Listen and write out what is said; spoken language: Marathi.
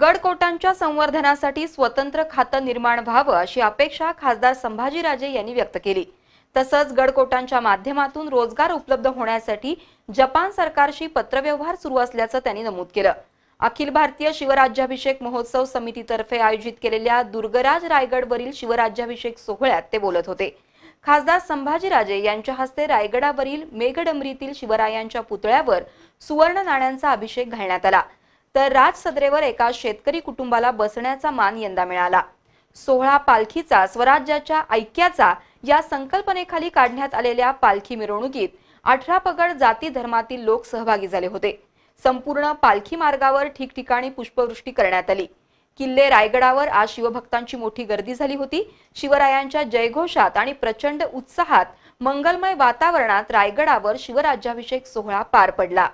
गडकोटांच्या संवर्धनासाठी स्वतंत्र खातं निर्माण व्हावं अशी अपेक्षा खासदार संभाजीराजे यांनी व्यक्त केली तसंच गडकोटांच्या माध्यमातून रोजगार उपलब्ध होण्यासाठी जपान सरकारशी पत्रव्यवहार सुरू असल्याचं त्यांनी नमूद केलं अखिल भारतीय शिवराज्याभिषेक महोत्सव समितीतर्फे आयोजित केलेल्या दुर्गराज रायगडवरील शिवराज्याभिषेक सोहळ्यात ते बोलत होते खासदार संभाजीराजे यांच्या हस्ते रायगडावरील मेघडमरीतील शिवरायांच्या पुतळ्यावर सुवर्ण नाण्यांचा अभिषेक घालण्यात आला तर राज सदरेवर एका शेतकरी कुटुंबाला बसण्याचा मान यंदा मिळाला सोहळा पालखीचा स्वराज्याच्या ऐक्याचा या संकल्पनेखाली काढण्यात आलेल्या पालखी मिरवणुकीत अठरा पगड जाती धर्मातील लोक सहभागी झाले होते संपूर्ण पालखी मार्गावर ठिकठिकाणी पुष्पवृष्टी करण्यात आली किल्ले रायगडावर आज शिवभक्तांची मोठी गर्दी झाली होती शिवरायांच्या जयघोषात आणि प्रचंड उत्साहात मंगलमय वातावरणात रायगडावर शिवराज्याभिषेक सोहळा पार पडला